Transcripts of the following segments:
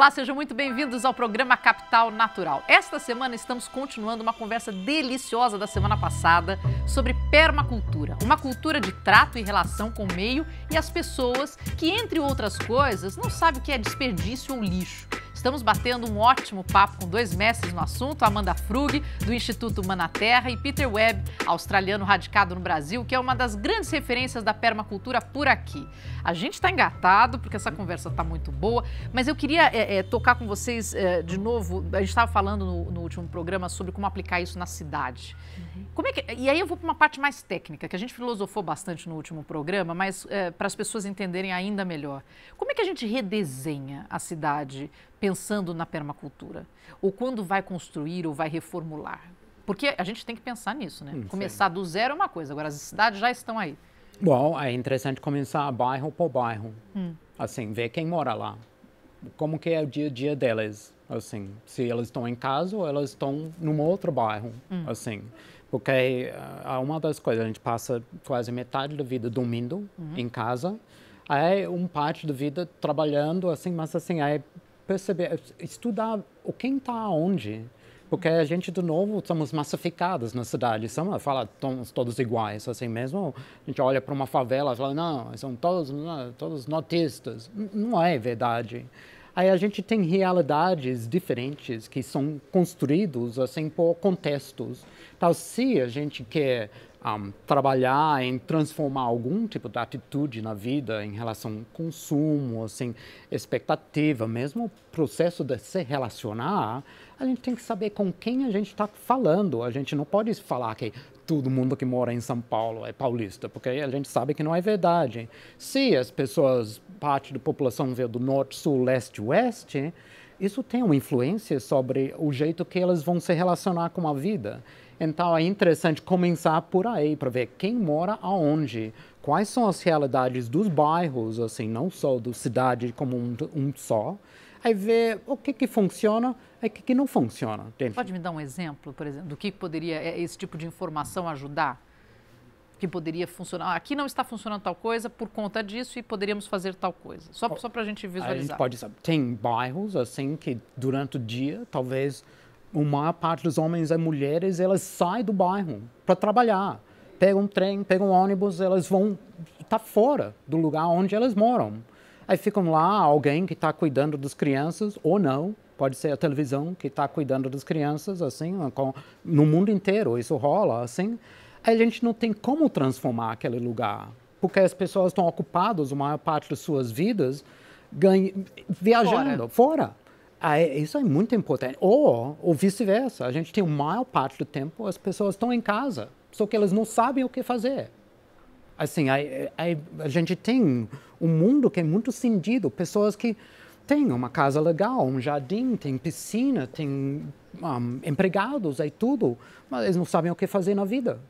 Olá, sejam muito bem-vindos ao programa Capital Natural. Esta semana estamos continuando uma conversa deliciosa da semana passada sobre permacultura, uma cultura de trato e relação com o meio e as pessoas que, entre outras coisas, não sabe o que é desperdício ou lixo. Estamos batendo um ótimo papo com dois mestres no assunto, Amanda Frug, do Instituto Manaterra, e Peter Webb, australiano radicado no Brasil, que é uma das grandes referências da permacultura por aqui. A gente está engatado, porque essa conversa está muito boa, mas eu queria é, é, tocar com vocês é, de novo. A gente estava falando no, no, último programa sobre como aplicar isso na cidade. Uhum. Como é que, e aí eu vou para uma parte mais técnica, que a gente filosofou bastante no último programa, mas é, para as pessoas entenderem ainda melhor. Como é que a gente redesenha a cidade pensando na permacultura? Ou quando vai construir ou vai reformular? Porque a gente tem que pensar nisso, né? Hum, sim. Começar do zero é uma coisa, agora as cidades já estão aí. Bom, é interessante começar bairro por bairro. Hum. Assim, ver quem mora lá. Como que é o dia a dia delas, assim. Se elas estão em casa ou elas estão num outro bairro, hum. assim. Porque uh, uma das coisas, a gente passa quase metade da vida dormindo uhum. em casa. Aí, um parte da vida trabalhando, assim, mas assim, aí perceber, estudar o quem está aonde. Porque a gente, de novo, somos massificados na cidade. São, fala, somos todos iguais. Assim mesmo, a gente olha para uma favela e fala, não, são todos, né, todos notistas. Não é verdade. Aí a gente tem realidades diferentes que são construídos assim por contextos. Então, se a gente quer um, trabalhar em transformar algum tipo de atitude na vida em relação ao consumo, assim, expectativa, mesmo o processo de se relacionar, a gente tem que saber com quem a gente está falando. A gente não pode falar que todo mundo que mora em São Paulo é paulista, porque a gente sabe que não é verdade. Se as pessoas, parte da população vê do norte, sul, leste, oeste, isso tem uma influência sobre o jeito que elas vão se relacionar com a vida. Então é interessante começar por aí para ver quem mora aonde, quais são as realidades dos bairros, assim, não só da cidade como um, um só. Aí ver o que, que funciona e o que, que não funciona. Pode me dar um exemplo, por exemplo, do que poderia é, esse tipo de informação ajudar? que poderia funcionar. Ah, aqui não está funcionando tal coisa por conta disso e poderíamos fazer tal coisa. Só, só para a gente visualizar. A gente pode saber. Tem bairros assim que durante o dia talvez uma parte dos homens e mulheres elas saem do bairro para trabalhar, pegam um trem, pegam um ônibus, elas vão tá fora do lugar onde elas moram. Aí ficam lá alguém que está cuidando das crianças ou não, pode ser a televisão que está cuidando das crianças, assim, com, no mundo inteiro isso rola, assim. A gente não tem como transformar aquele lugar, porque as pessoas estão ocupadas a maior parte das suas vidas ganha, viajando fora. fora. Aí, ah, é, isso é muito importante. Ou, ou vice-versa, a gente tem a maior parte do tempo as pessoas estão em casa, só que elas não sabem o que fazer. Assim, aí, aí, a gente tem um mundo que é muito cindido, pessoas que têm uma casa legal, um jardim, tem piscina, tem um, empregados e tudo, mas eles não sabem o que fazer na vida.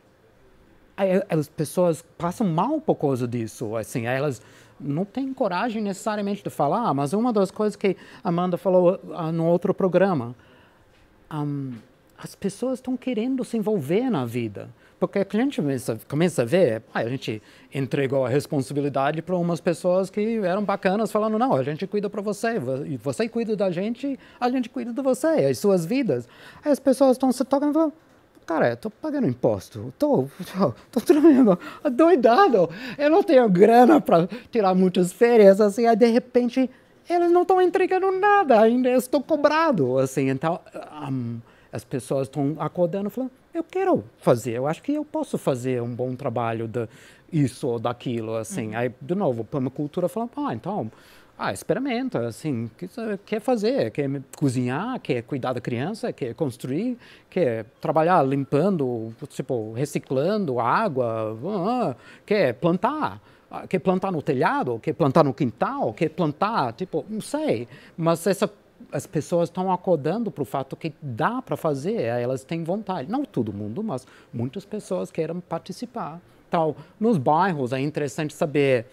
Aí, as pessoas passam mal por causa disso, assim, elas não tem coragem necessariamente de falar, ah, mas uma das coisas que Amanda falou uh, no outro programa, um, as pessoas estão querendo se envolver na vida. Porque a gente começa, começa a ver, ah, a gente entregou a responsabilidade para umas pessoas que eram bacanas, falando: não, a gente cuida para você, você cuida da gente, a gente cuida de você, as suas vidas. Aí as pessoas estão se tocando Cara, eu tô pagando imposto. Tô, tô, tô tremendo, doidado. Eu não tenho grana para tirar muitas férias, assim, aí de repente eles não estão entregando nada, ainda estou cobrado, assim, então um, as pessoas estão acordando falando, eu quero fazer, eu acho que eu posso fazer um bom trabalho de isso ou daquilo, assim, uhum. aí de novo, cultura falando, ah, então ah, experimenta, assim, quer fazer, quer cozinhar, quer cuidar da criança, quer construir, quer trabalhar limpando, tipo, reciclando água, quer plantar, ah, quer plantar no telhado, quer plantar no quintal, quer plantar, tipo, não sei. Mas essa, as pessoas estão acordando para o fato que dá para fazer, eh, elas têm vontade. Não todo mundo, mas muitas pessoas querem participar. Então, nos bairros é interessante saber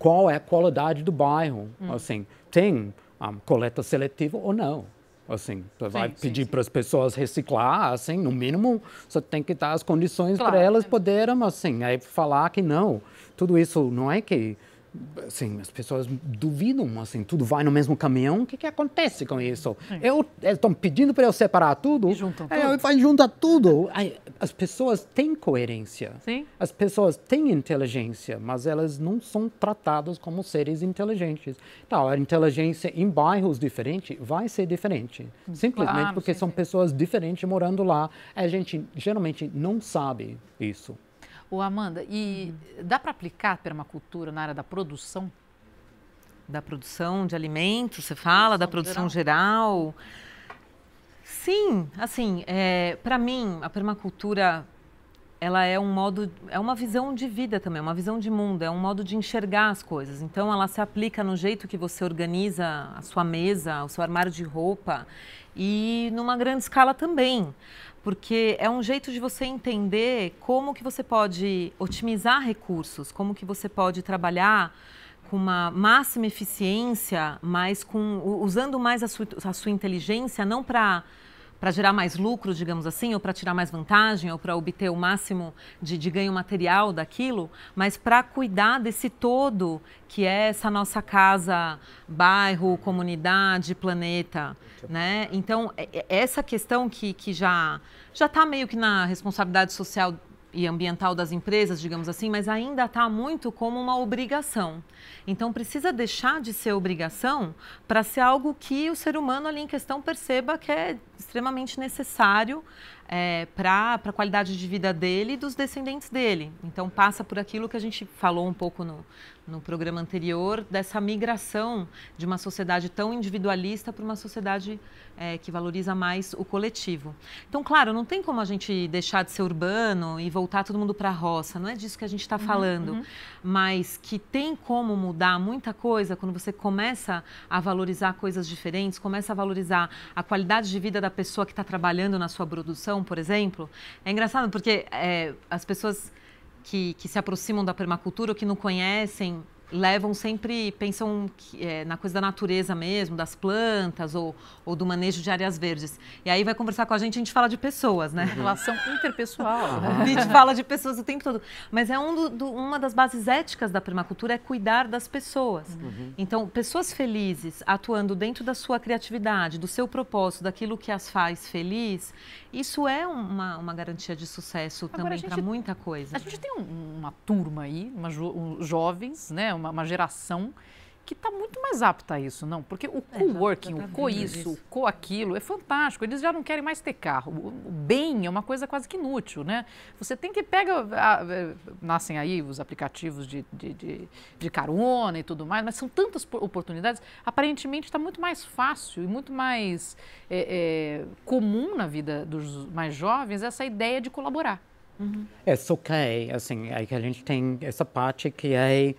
qual é a qualidade do bairro. Hum. Assim, tem um, ah, coleta seletiva ou não? Assim, você sim, vai pedir para as pessoas reciclar, assim, no mínimo você tem que dar as condições claro. para elas né? poderem, assim, aí falar que não. Tudo isso não é que assim, as pessoas duvidam, assim, tudo vai no mesmo caminhão, o que, que acontece com isso? Eu, eles estão pedindo para eu separar tudo, e juntam é, tudo. vai juntar tudo. Aí, as pessoas têm coerência, Sim. as pessoas têm inteligência, mas elas não são tratadas como seres inteligentes. Então, a inteligência em bairros diferentes vai ser diferente, hum, simplesmente claro, porque são pessoas diferentes morando lá. A gente geralmente não sabe isso. O Amanda, e uhum. dá para aplicar permacultura na área da produção? Da produção de alimentos, você fala, produção da produção geral. geral Sim, assim, é, para mim a permacultura ela é um modo, é uma visão de vida também, é uma visão de mundo, é um modo de enxergar as coisas. Então ela se aplica no jeito que você organiza a sua mesa, o seu armário de roupa e numa grande escala também, porque é um jeito de você entender como que você pode otimizar recursos, como que você pode trabalhar com uma máxima eficiência, mas com usando mais a sua, a sua inteligência não para para gerar mais lucro, digamos assim, ou para tirar mais vantagem, ou para obter o máximo de, de ganho material daquilo, mas para cuidar desse todo que é essa nossa casa, bairro, comunidade, planeta, né? Então é, é essa questão que, que já já está meio que na responsabilidade social e ambiental das empresas, digamos assim, mas ainda está muito como uma obrigação. Então precisa deixar de ser obrigação para ser algo que o ser humano ali em questão perceba que é extremamente necessário é, para a qualidade de vida dele e dos descendentes dele. Então passa por aquilo que a gente falou um pouco no, no programa anterior dessa migração de uma sociedade tão individualista para uma sociedade é, que valoriza mais o coletivo. Então, claro, não tem como a gente deixar de ser urbano e voltar todo mundo para a roça, não é disso que a gente está uhum, falando, uhum, uhum. mas que tem como mudar muita coisa quando você começa a valorizar coisas diferentes, começa a valorizar a qualidade de vida da pessoa que está trabalhando na sua produção, por exemplo. É engraçado porque é, as pessoas que, que se aproximam da permacultura ou que não conhecem levam sempre, pensam é, na coisa da natureza mesmo, das plantas ou, ou do manejo de áreas verdes. E aí vai conversar com a gente, a gente fala de pessoas, né? Uhum. Relação interpessoal. a gente fala de pessoas o tempo todo. Mas é um do, do, uma das bases éticas da permacultura, é cuidar das pessoas. Uhum. Então, pessoas felizes atuando dentro da sua criatividade, do seu propósito, daquilo que as faz feliz, isso é uma, uma garantia de sucesso Agora também para muita coisa. A gente tem um, uma turma aí, uma jo, um, jovens, né? uma, uma geração que está muito mais apta a isso, não? Porque o é, co-working, é, o tá co-isso, o co-aquilo é fantástico. Eles já não querem mais ter carro. O bem é uma coisa quase que inútil, né? Você tem que pega, ah, eh, nascem aí os aplicativos de, de, de, de, carona e tudo mais, mas são tantas oportunidades. Aparentemente está muito mais fácil e muito mais é, é, comum na vida dos mais jovens essa ideia de colaborar. Uhum. É, só que, assim, é que a gente tem essa parte que é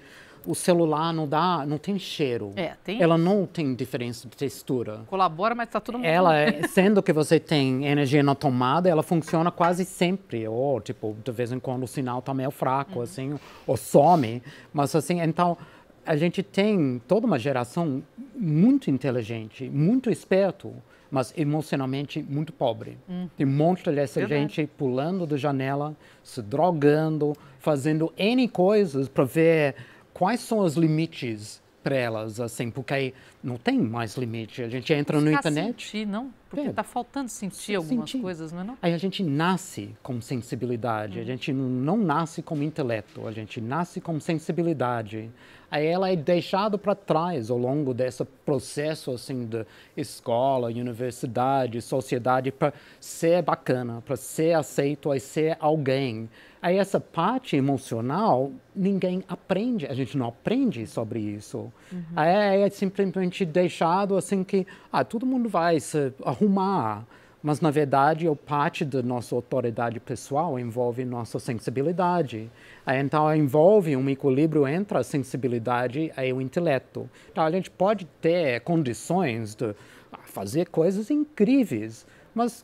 o celular não dá, não tem cheiro. É, tem. Ela não tem diferença de textura. Colabora, mas está tudo muito Ela, é, sendo que você tem energia na tomada, ela funciona quase sempre. Ou, tipo, de vez em quando o sinal está meio fraco, uhum. assim, ou some. Mas, assim, então, a gente tem toda uma geração muito inteligente, muito esperto, mas emocionalmente muito pobre. Hum. Tem um monte dessa gente pulando da janela, se drogando, fazendo N coisas para ver quais são os limites para elas, assim, porque aí não tem mais limite. A gente entra no internet. Sentir, não, porque está é. Tá faltando sentir algumas sentir. coisas, não é? Não? Aí a gente nasce com sensibilidade, hum. a uhum. gente não nasce com intelecto, a gente nasce com sensibilidade. Aí ela é deixada para trás ao longo desse processo, assim, de escola, universidade, sociedade, para ser bacana, para ser aceito, para ser alguém. Aí essa parte emocional, ninguém aprende, a gente não aprende sobre isso. Uhum. Aí é, é simplesmente deixado assim que, ah, todo mundo vai se arrumar. Mas, na verdade, a é parte da nossa autoridade pessoal envolve nossa sensibilidade. então, envolve um equilíbrio entre a sensibilidade e o intelecto. Então, a gente pode ter condições de ah, fazer coisas incríveis, mas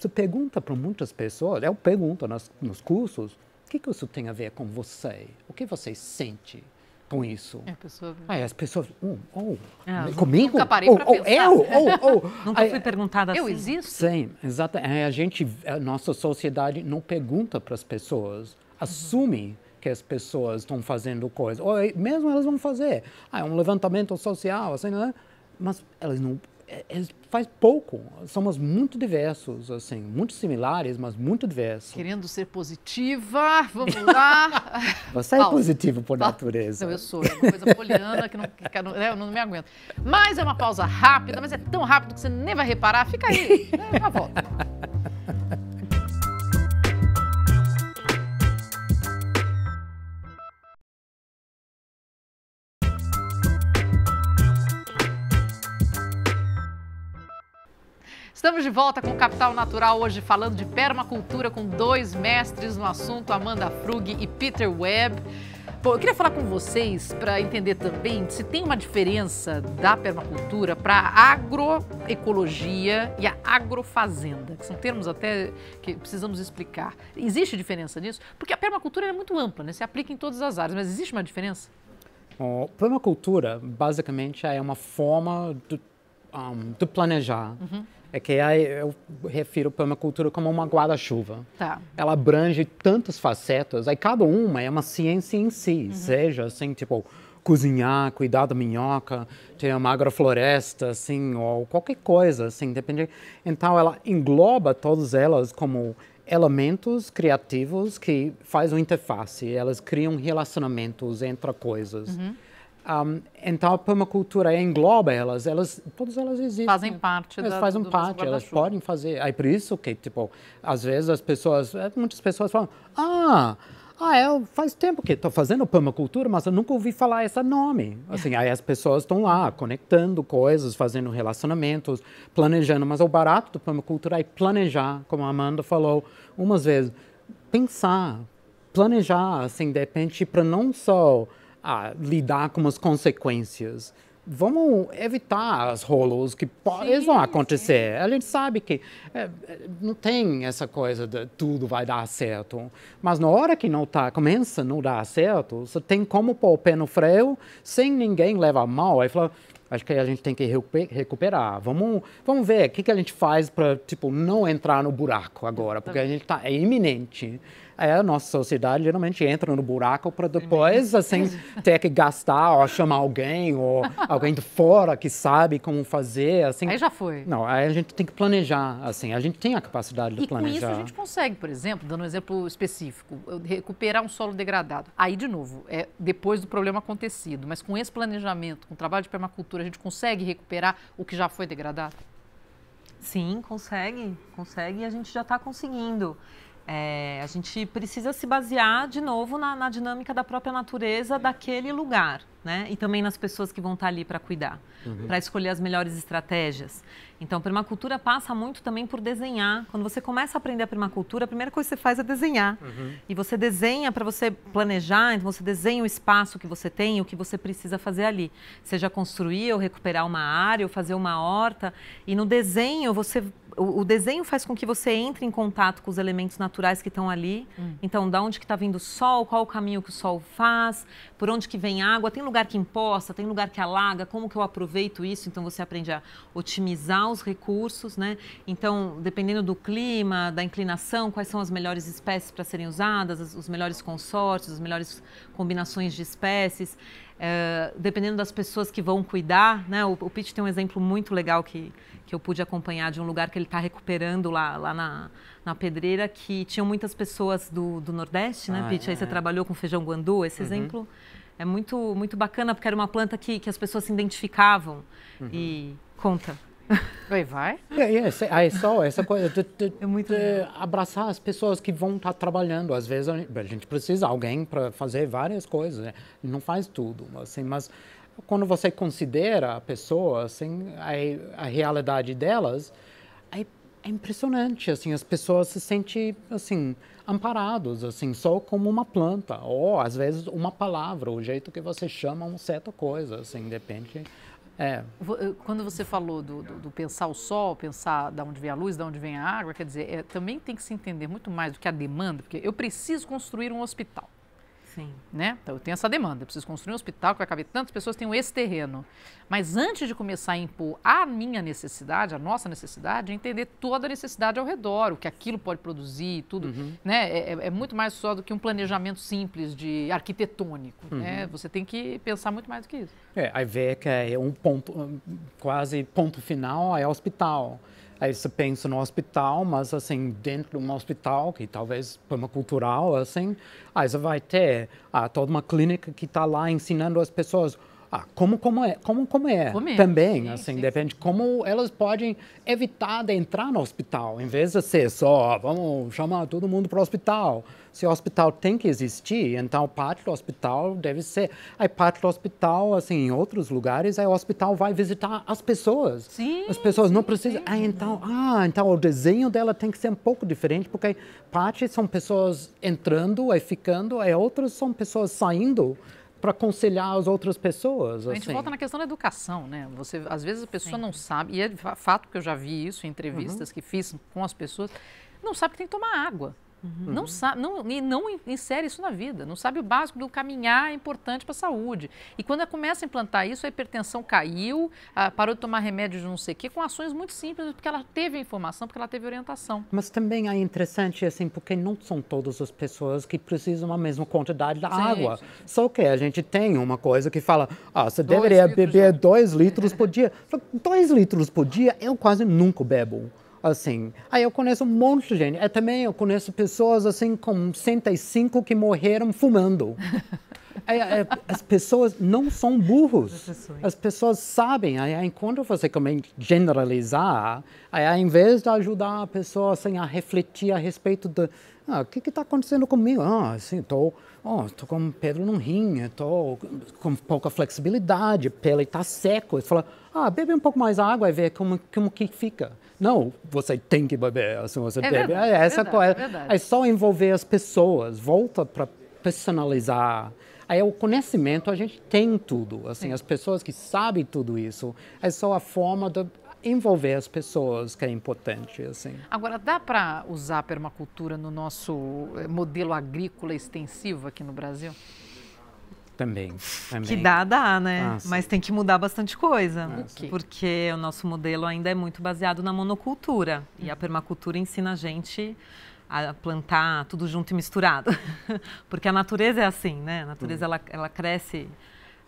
você pergunta para muitas pessoas, eu pergunto nas, nos cursos, o que, que isso tem a ver com você? O que você sente? com isso. É, pessoa... Aí as pessoas, ou hum, oh, é, comigo? Nunca parei oh, oh, pensar. Eu? Oh, oh. Nunca oh. fui perguntada assim. Eu existo? Sim, exatamente. É, a gente, a nossa sociedade não pergunta para as pessoas, uhum. assume uhum. que as pessoas estão fazendo coisas, ou mesmo elas vão fazer. Ah, é um levantamento social, assim, né? Mas elas não é, é, faz pouco. Somos muito diversos, assim, muito similares, mas muito diversos. Querendo ser positiva, vamos lá. Você é Paulo, é positivo por natureza. Não, eu sou, é uma coisa poliana que, não, que não, né, eu não me aguento. Mas é uma pausa rápida, mas é tão rápido que você nem vai reparar. Fica aí, né, volta. Estamos de volta com o Capital Natural hoje falando de permacultura com dois mestres no assunto, Amanda Frug e Peter Webb. Bom, eu queria falar com vocês para entender também se tem uma diferença da permacultura para a agroecologia e a agrofazenda, que são termos até que precisamos explicar. Existe diferença nisso? Porque a permacultura é muito ampla, né? se aplica em todas as áreas, mas existe uma diferença? Bom, permacultura, basicamente, é uma forma do um, de planejar, uhum. é que eu refiro permacultura como uma guarda-chuva. Tá. Ela abrange tantas facetas, aí cada uma é uma ciência em si, uhum. seja assim, tipo, cozinhar, cuidar da minhoca, ter uma agrofloresta, assim, ou qualquer coisa, assim, depende. Então, ela engloba todas elas como elementos criativos que faz uma interface, elas criam relacionamentos entre coisas. Uhum. Um, então a permacultura engloba elas, elas todas elas existem. Fazem parte. Elas da, fazem parte, elas podem fazer. Aí por isso que tipo, às vezes as pessoas, é, muitas pessoas falam, ah, ah, eu é, faz tempo que estou fazendo permacultura, mas eu nunca ouvi falar esse nome. Assim, aí as pessoas estão lá conectando coisas, fazendo relacionamentos, planejando. Mas o barato da permacultura é planejar, como a Amanda falou umas vezes, pensar, planejar, assim, de repente, para não só a lidar com as consequências. Vamos evitar os rolos que eles vão acontecer. Sim. A gente sabe que é, é, não tem essa coisa de tudo vai dar certo. Mas na hora que não tá, começa a não dar certo, você tem como pôr o pé no freio sem ninguém levar mal. Aí fala, acho que a gente tem que recuperar. Vamos, vamos ver o que, que a gente faz para tipo não entrar no buraco agora, porque a gente tá, é iminente. É, a nossa sociedade geralmente entra no buraco para depois, assim, ter que gastar ou chamar alguém ou alguém de fora que sabe como fazer, assim. Aí já foi. Não, aí a gente tem que planejar, assim, a gente tem a capacidade de e planejar. E com isso a gente consegue, por exemplo, dando um exemplo específico, recuperar um solo degradado. Aí, de novo, é depois do problema acontecido, mas com esse planejamento, com o trabalho de permacultura, a gente consegue recuperar o que já foi degradado? Sim, consegue, consegue e a gente já está conseguindo. É, a gente precisa se basear de novo na, na, dinâmica da própria natureza daquele lugar, né? E também nas pessoas que vão estar ali para cuidar, uhum. para escolher as melhores estratégias. Então, permacultura passa muito também por desenhar. Quando você começa a aprender a permacultura, a primeira coisa que você faz é desenhar. Uhum. E você desenha para você planejar, então você desenha o espaço que você tem, o que você precisa fazer ali. Seja construir ou recuperar uma área ou fazer uma horta. E no desenho você o, o, desenho faz com que você entre em contato com os elementos naturais que estão ali. Hum. Então, da onde que está vindo o sol, qual o caminho que o sol faz, por onde que vem água, tem lugar que imposta, tem lugar que alaga, como que eu aproveito isso? Então, você aprende a otimizar os recursos, né? Então, dependendo do clima, da inclinação, quais são as melhores espécies para serem usadas, os melhores consórcios, as melhores combinações de espécies é, dependendo das pessoas que vão cuidar, né? O, o Pete tem um exemplo muito legal que, que eu pude acompanhar de um lugar que ele está recuperando lá, lá na, na pedreira, que tinham muitas pessoas do, do Nordeste, né, ah, Pete? É, Aí você é. trabalhou com feijão guandu, esse uhum. exemplo é muito, muito bacana, porque era uma planta que, que as pessoas se identificavam. Uhum. E conta. Vai, vai. É, é, ah, é, só essa coisa de, de, é muito de abraçar as pessoas que vão estar tá trabalhando. Às vezes a gente, a gente precisa de alguém para fazer várias coisas, né? não faz tudo, assim, mas quando você considera a pessoa, assim, a, a realidade delas, é, é, impressionante, assim, as pessoas se sentem, assim, amparados, assim, só como uma planta, ou às vezes uma palavra, o jeito que você chama uma certa coisa, assim, depende... De é. Eh, quando você falou do, do, do, pensar o sol, pensar de onde vem a luz, de onde vem a água, quer dizer, é, também tem que se entender muito mais do que a demanda, porque eu preciso construir um hospital. Sim. Né? Então, eu tenho essa demanda, eu preciso construir um hospital que vai caber tantas pessoas, tenho esse terreno. Mas antes de começar a impor a minha necessidade, a nossa necessidade, é entender toda a necessidade ao redor, o que aquilo pode produzir, tudo. Uhum. Né? É, é, é, muito mais só do que um planejamento simples de arquitetônico. Né? Uhum. Né? Você tem que pensar muito mais do que isso. É, a IVECA é um ponto, quase ponto final, é hospital. Aí você pensa no hospital, mas assim, dentro de um hospital, que talvez uma cultural, assim, aí você vai ter ah, toda uma clínica que está lá ensinando as pessoas ah, como, como é, como, como é comer. também, sim, assim, sim, depende sim. como elas podem evitar de entrar no hospital, em vez de ser só, vamos chamar todo mundo para o hospital. Se o hospital tem que existir, então parte do hospital deve ser. Aí parte do hospital, assim, em outros lugares, aí o hospital vai visitar as pessoas. Sim, as pessoas não precisam. Ah, então, ah, então o desenho dela tem que ser um pouco diferente, porque parte são pessoas entrando e ficando, e outras são pessoas saindo para aconselhar as outras pessoas. Assim. A gente assim. volta na questão da educação, né? Você, às vezes a pessoa Sim. não sabe, e é fato que eu já vi isso em entrevistas uhum. que fiz com as pessoas, não sabe que tem que tomar água. Uhum. Não sabe, não, e não insere isso na vida, não sabe o básico do caminhar é importante para a saúde. E quando ela começa a implantar isso, a hipertensão caiu, ah, parou de tomar remédio de não sei o quê, com ações muito simples, porque ela teve informação, porque ela teve orientação. Mas também é interessante, assim, porque não são todas as pessoas que precisam da mesma quantidade da sim, água. Sim, Só que a gente tem uma coisa que fala, ah, você dois deveria beber né? dois litros por dia. dois litros por dia eu quase nunca bebo assim. Aí eu conheço um monte de gente. Eu é, também eu conheço pessoas assim com 65 que morreram fumando. É, é, as pessoas não são burros. As pessoas sabem. Aí, enquanto você começa a generalizar, aí, ao invés de ajudar a pessoa assim, a refletir a respeito de ah, o que está acontecendo comigo? Ah, assim, estou oh, tô com pedra no rim, estou com pouca flexibilidade, pele está seca. Você fala, ah, bebe um pouco mais água e vê como, como que fica. Não, você tem que beber, assim, você é bebe. Verdade, é essa verdade, coisa. Verdade. É só envolver as pessoas, volta para personalizar. Aí é o conhecimento a gente tem tudo, assim, Sim. as pessoas que sabem tudo isso, é só a forma de envolver as pessoas que é importante, assim. Agora, dá para usar a permacultura no nosso eh, modelo agrícola extensivo aqui no Brasil? Também, também. Que dá, dá, né? Ah, Mas tem que mudar bastante coisa. Nossa. Ah, porque o nosso modelo ainda é muito baseado na monocultura. E a permacultura ensina a gente a plantar tudo junto e misturado. porque a natureza é assim, né? A natureza, hum. ela, ela cresce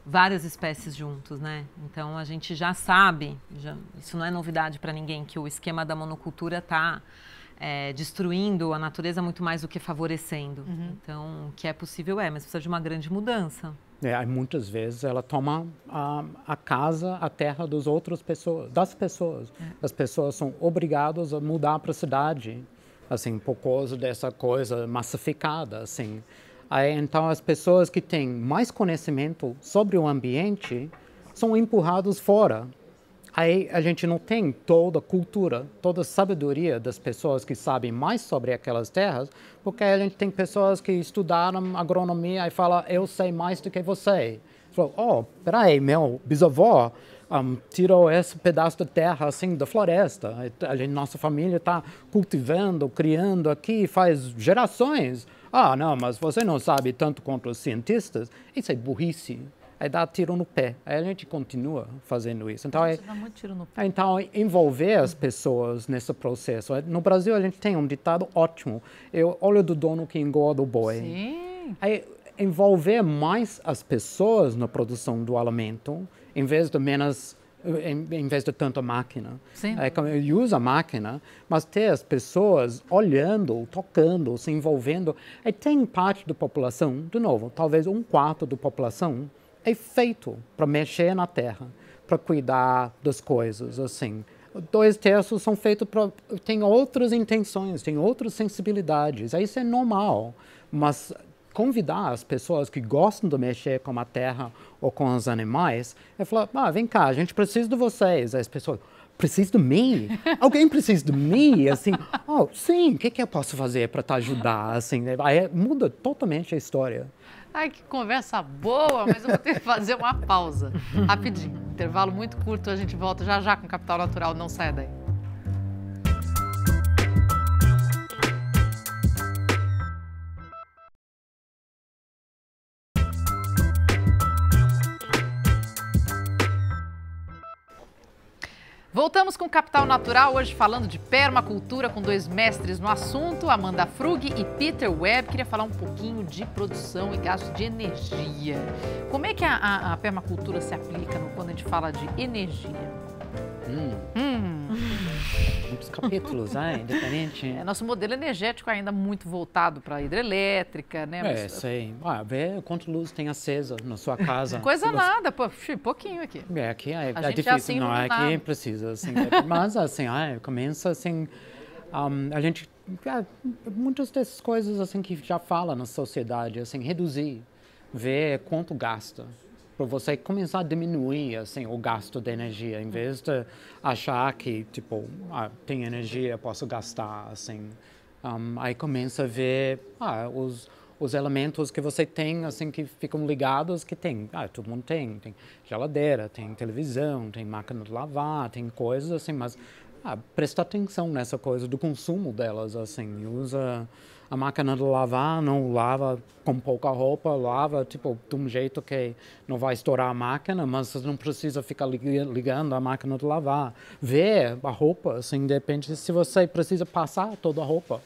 várias espécies juntos, né? Então a gente já sabe, já, isso não é novidade para ninguém que o esquema da monocultura está é, destruindo a natureza muito mais do que favorecendo. Uhum. Então, o que é possível é, mas precisa de uma grande mudança. É, muitas vezes ela toma a, a casa, a terra dos outras pessoas, das pessoas. É. As pessoas são obrigadas a mudar para a cidade, assim, por causa dessa coisa massificada, assim. Aí, então, as pessoas que têm mais conhecimento sobre o ambiente são empurradas fora Aí a gente não tem toda a cultura, toda a sabedoria das pessoas que sabem mais sobre aquelas terras, porque a gente tem pessoas que estudaram agronomia e falam, eu sei mais do que você. Falou, oh, peraí, meu bisavô um, tirou esse pedaço de terra assim da floresta. A gente, nossa família está cultivando, criando aqui faz gerações. Ah, não, mas você não sabe tanto quanto os cientistas. Isso é burrice aí dá tiro no pé. Aí a gente continua fazendo isso. Então, é, dá muito tiro no pé. então envolver as pessoas nesse processo. É, no Brasil, a gente tem um ditado ótimo: Eu olho do dono que engorda o boi. Sim. Aí, envolver mais as pessoas na produção do alimento, em vez de menos em, em, vez de tanto a máquina. Sim. É, eu uso a máquina, mas ter as pessoas olhando, tocando, se envolvendo. E tem parte da população, de novo, talvez um quarto da população, é feito para mexer na terra, para cuidar das coisas, assim. Dois terços são feitos para... tem outras intenções, tem outras sensibilidades. Isso é normal, mas convidar as pessoas que gostam de mexer com a terra ou com os animais, é falar, ah, vem cá, a gente precisa de vocês. as pessoas, precisa de mim? Alguém precisa de mim? Assim, oh, sim, o que, que eu posso fazer para te ajudar? Assim, aí é, muda totalmente a história. Ai, que conversa boa, mas eu vou ter que fazer uma pausa. Rapidinho. Intervalo muito curto, a gente volta já já com Capital Natural. Não saia daí. Voltamos com Capital Natural, hoje falando de permacultura com dois mestres no assunto, Amanda Frug e Peter Webb. Queria falar um pouquinho de produção e gasto de energia. Como é que a, a, a permacultura se aplica no, quando a gente fala de energia? Hum. hum capítulos, ah, diferente. É, nosso modelo energético é ainda muito voltado para a hidrelétrica, né? É, Mas... sei. Ah, vê quanto luz tem acesa na sua casa. Coisa você... nada, pô, pouquinho aqui. É, aqui é, é difícil, é assim, não, não é aqui precisa, assim. É, mas, assim, ah, começa, assim, um, a gente... Ah, muitas dessas coisas, assim, que já fala na sociedade, assim, reduzir, ver quanto gasta para você começar a diminuir assim o gasto de energia em vez de achar que tipo ah, tem energia posso gastar assim um, aí começa a ver ah, os os elementos que você tem assim que ficam ligados que tem ah todo mundo tem tem geladeira tem televisão tem máquina de lavar tem coisas assim mas ah, presta atenção nessa coisa do consumo delas assim usa a máquina de lavar não lava com pouca roupa, lava tipo de um jeito que não vai estourar a máquina, mas você não precisa ficar ligando a máquina de lavar. Vê a roupa, assim, depende se você precisa passar toda a roupa.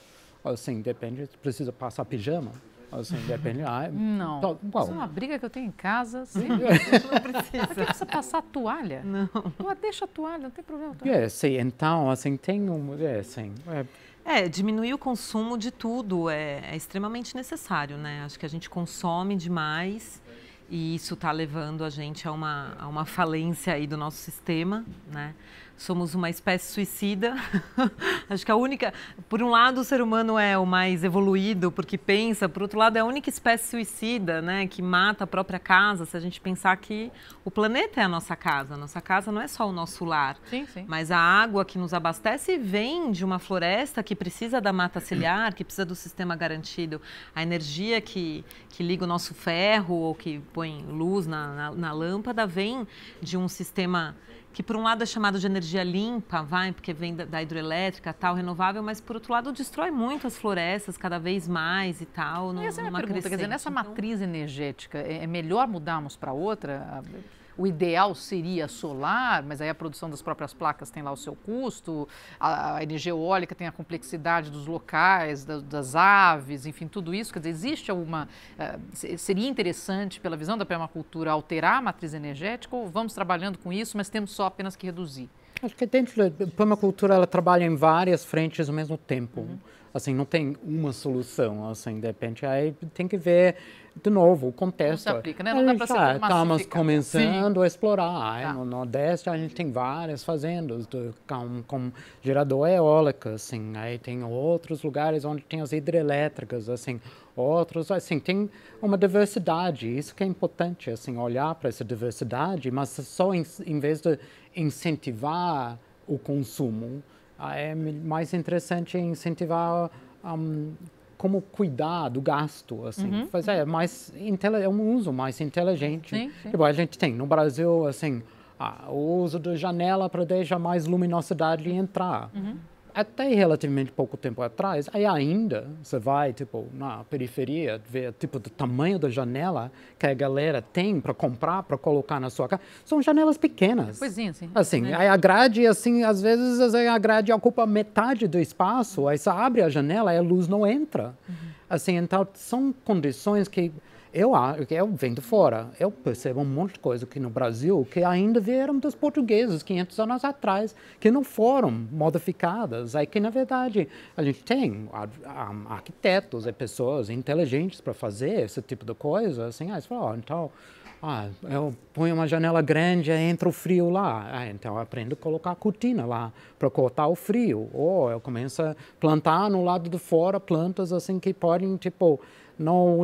Assim, depende, precisa passar pijama. Assim, depende. Ah, é não. Tá, Isso é uma briga que eu tenho em casa. Sim, não precisa. precisa passar a toalha? Não. Ué, deixa a toalha, não tem problema. É, sim, então, assim, tem um. É, assim, é, é, diminuir o consumo de tudo é, é extremamente necessário, né? Acho que a gente consome demais e isso está levando a gente a uma, a uma falência aí do nosso sistema, né? somos uma espécie suicida. Acho que a única, por um lado, o ser humano é o mais evoluído porque pensa, por outro lado, é a única espécie suicida, né, que mata a própria casa. Se a gente pensar que o planeta é a nossa casa, a nossa casa não é só o nosso lar, sim, sim. mas a água que nos abastece vem de uma floresta que precisa da mata ciliar, que precisa do sistema garantido, a energia que que liga o nosso ferro ou que põe luz na, na, na lâmpada vem de um sistema que por um lado é chamado de energia limpa, vai, porque vem da, da hidroelétrica, tal, renovável, mas por outro lado destrói muito as florestas cada vez mais e tal. e essa é a pergunta, crescente. quer dizer, nessa então... matriz energética, é, é melhor mudarmos para outra? o ideal seria solar, mas aí a produção das próprias placas tem lá o seu custo, a, a energia eólica tem a complexidade dos locais, da, das aves, enfim, tudo isso. Quer dizer, existe alguma. Eh, seria interessante, pela visão da permacultura, alterar a matriz energética ou vamos trabalhando com isso, mas temos só apenas que reduzir? Acho que dentro da permacultura ela trabalha em várias frentes ao mesmo tempo. Uhum. Assim, não tem uma solução, assim, de repente, aí tem que ver de novo o contexto. Não se aplica, né? Não aí, dá para Estamos tá, começando Sim. a explorar. Tá. No Nordeste, a gente tem várias fazendas do, com, com gerador eólica, assim, aí tem outros lugares onde tem as hidrelétricas, assim, outros, assim, tem uma diversidade, isso que é importante, assim, olhar para essa diversidade, mas só em, em vez de incentivar o consumo, ah, é mais interessante é incentivar um, como cuidar do gasto, assim, uhum. fazer é mais é um uso mais inteligente. Sim, sim. Tipo, a gente tem no Brasil assim, ah, o uso da janela para deixar mais luminosidade entrar. Uhum até relativamente pouco tempo atrás, aí ainda você vai tipo na periferia ver tipo do tamanho da janela que a galera tem para comprar, para colocar na sua casa, são janelas pequenas. Pois é, sim. Assim, né? a grade assim, às vezes a grade ocupa metade do espaço, aí você abre a janela e a luz não entra. Uhum. Assim, então são condições que eu, eu vendo fora, eu percebo um monte de coisa aqui no Brasil que ainda vieram dos portugueses 500 anos atrás, que não foram modificadas. Aí que, na verdade, a gente tem arquitetos e pessoas inteligentes para fazer esse tipo de coisa. Assim, aí você fala, oh, então, ah, eu ponho uma janela grande e entra o frio lá. Ah, então eu aprendo a colocar a cortina lá para cortar o frio. Ou eu começo a plantar no lado de fora plantas assim que podem, tipo, não,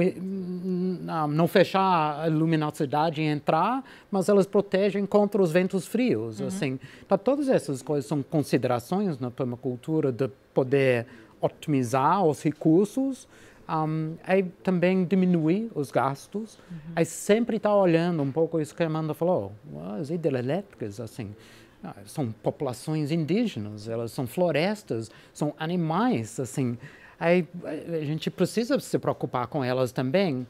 ah, não fechar a luminosidade e entrar, mas elas protegem contra os ventos frios. Uhum. Assim. Então, todas essas coisas são considerações na permacultura de poder otimizar os recursos um, aí também diminuir os gastos. Uhum. Aí sempre está olhando um pouco isso que a Amanda falou. Oh, as hidrelétricas, assim, ah, são populações indígenas, elas são florestas, são animais, assim, Aí a gente precisa se preocupar com elas também.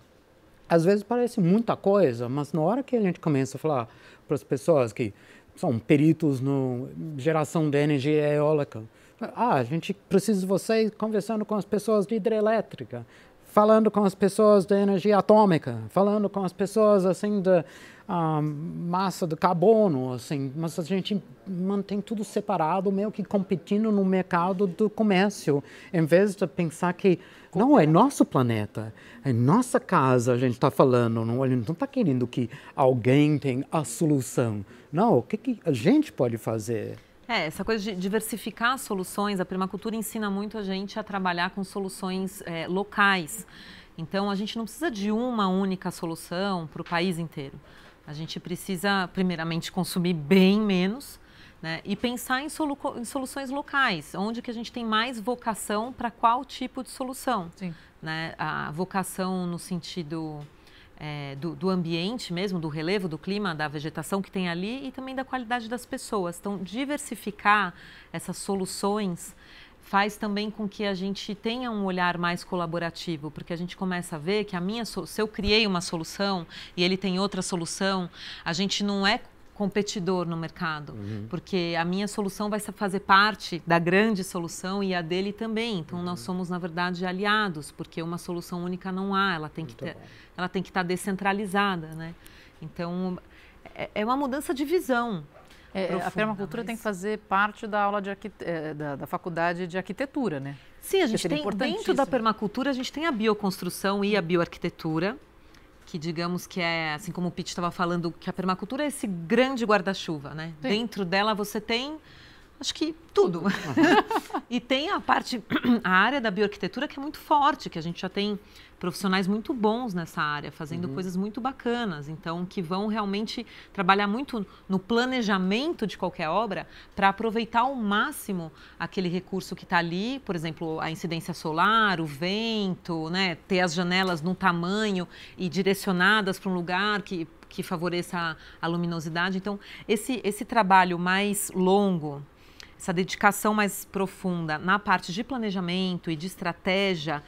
Às vezes parece muita coisa, mas na hora que a gente começa a falar para as pessoas que são peritos no geração de energia eólica, ah, a gente precisa de vocês conversando com as pessoas de hidrelétrica falando com as pessoas da energia atômica, falando com as pessoas assim da um, ah, massa de carbono, assim, mas a gente mantém tudo separado, meio que competindo no mercado do comércio, em vez de pensar que não é nosso planeta, é nossa casa a gente está falando, não, não está querendo que alguém tenha a solução, não, o que, que a gente pode fazer? É, essa coisa de diversificar soluções, a permacultura ensina muito a gente a trabalhar com soluções é, locais. Então, a gente não precisa de uma única solução para o país inteiro. A gente precisa, primeiramente, consumir bem menos né, e pensar em, solu em, soluções locais, onde que a gente tem mais vocação para qual tipo de solução. Né? A vocação no sentido é, do, do, ambiente mesmo, do relevo, do clima, da vegetação que tem ali e também da qualidade das pessoas. Então, diversificar essas soluções faz também com que a gente tenha um olhar mais colaborativo, porque a gente começa a ver que a minha se eu criei uma solução e ele tem outra solução, a gente não é competidor no mercado, uhum. porque a minha solução vai fazer parte da grande solução e a dele também. Então uhum. nós somos na verdade aliados, porque uma solução única não há, ela tem Muito que ter, ela tem que estar tá descentralizada, né? Então é, é uma mudança de visão, é, é Profunda, a permacultura mas... tem que fazer parte da aula de é, da, da, faculdade de arquitetura, né? Sim, a gente tem dentro da permacultura a gente tem a bioconstrução e a uhum. bioarquitetura, que digamos que é, assim como o Pete estava falando, que a permacultura é esse grande guarda-chuva, né? Sim. Dentro dela você tem Acho que tudo. e tem a parte, a área da bioarquitetura que é muito forte, que a gente já tem profissionais muito bons nessa área, fazendo uhum. coisas muito bacanas, então que vão realmente trabalhar muito no planejamento de qualquer obra para aproveitar ao máximo aquele recurso que está ali, por exemplo, a incidência solar, o vento, né, ter as janelas num tamanho e direcionadas para um lugar que que favoreça a, a luminosidade. Então, esse, esse trabalho mais longo, essa dedicação mais profunda na parte de planejamento e de estratégia,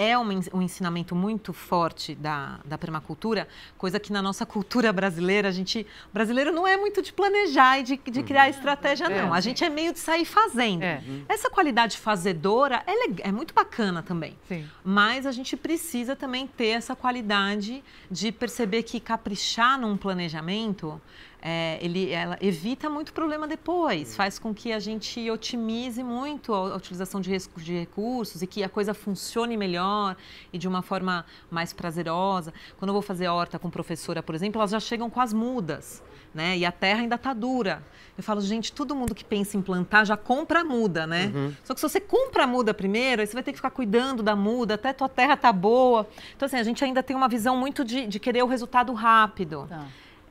é um ensinamento muito forte da, da permacultura, coisa que na nossa cultura brasileira, a gente. O brasileiro não é muito de planejar e de, de criar uhum. estratégia, é. não. É, a gente é meio de sair fazendo. É. Essa qualidade fazedora é, é muito bacana também. Sim. Mas a gente precisa também ter essa qualidade de perceber que caprichar num planejamento é, ele, ela evita muito problema depois, uhum. faz com que a gente otimize muito a utilização de, de recursos e que a coisa funcione melhor melhor e de uma forma mais prazerosa. Quando eu vou fazer horta com professora, por exemplo, elas já chegam com as mudas, né? E a terra ainda tá dura. Eu falo, gente, todo mundo que pensa em plantar já compra a muda, né? Uhum. Só que se você compra a muda primeiro, aí você vai ter que ficar cuidando da muda, até tua terra tá boa. Então, assim, a gente ainda tem uma visão muito de, de querer o resultado rápido. Tá.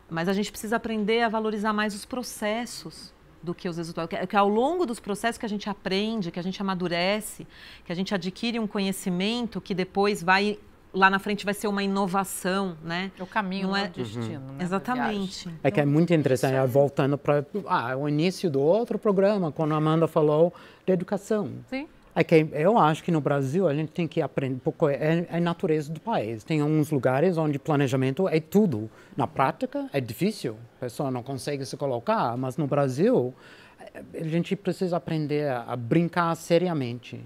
Mas a gente precisa aprender a valorizar mais os processos do que os resultados. Que, é, que é ao longo dos processos que a gente aprende, que a gente amadurece, que a gente adquire um conhecimento que depois vai lá na frente vai ser uma inovação, né? É o caminho não é o destino, uhum. né? Exatamente. É que é então, muito interessante, ah, voltando para ah, o início do outro programa, quando a Amanda falou de educação. Sim. É que eu acho que no Brasil a gente tem que aprender, porque é, é a natureza do país. Tem alguns lugares onde planejamento é tudo. Na prática, é difícil, a pessoa não consegue se colocar, mas no Brasil, eh, a gente precisa aprender a brincar seriamente.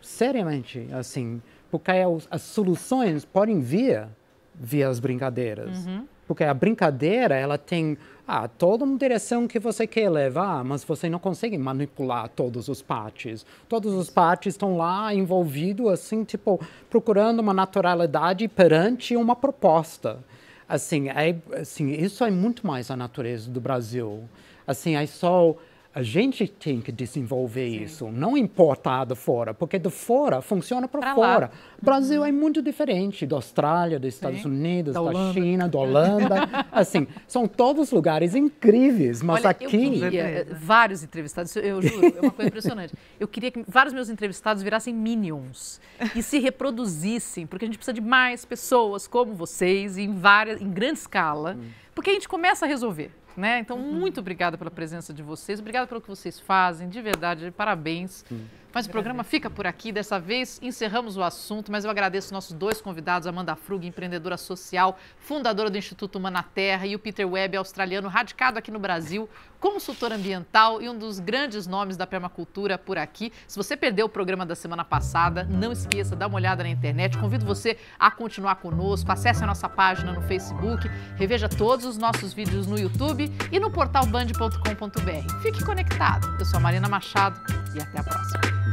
Seriamente, assim, porque é as soluções podem vir via as brincadeiras. Uhum. Porque a brincadeira, ela tem ah, toda uma direção que você quer levar, mas você não consegue manipular todos os partes. Todos os partes estão lá envolvidos, assim, tipo, procurando uma naturalidade perante uma proposta. Assim, é, assim, isso é muito mais a natureza do Brasil. Assim, é só a gente tem que desenvolver Sim. isso, não importar de fora, porque de fora funciona para fora. Lá. Brasil uhum. é muito diferente da Austrália, dos Estados Sim. Unidos, da, da China, da Holanda. assim, são todos lugares incríveis, mas Olha, aqui. Eu queria vários entrevistados, eu juro, é uma coisa impressionante. Eu queria que vários meus entrevistados virassem minions e se reproduzissem, porque a gente precisa de mais pessoas como vocês, em, várias, em grande escala, hum. porque a gente começa a resolver. Né? Então, uhum. muito obrigada pela presença de vocês, obrigada pelo que vocês fazem, de verdade, parabéns. Uhum. Mas o programa fica por aqui. Dessa vez encerramos o assunto, mas eu agradeço nossos dois convidados, Amanda Frug, empreendedora social, fundadora do Instituto Humana Terra, e o Peter Webb, australiano, radicado aqui no Brasil, consultor ambiental e um dos grandes nomes da permacultura por aqui. Se você perdeu o programa da semana passada, não esqueça, dá uma olhada na internet. Convido você a continuar conosco, acesse a nossa página no Facebook, reveja todos os nossos vídeos no YouTube YouTube e no portal band.com.br. Fique conectado. Eu sou a Marina Machado e até a próxima.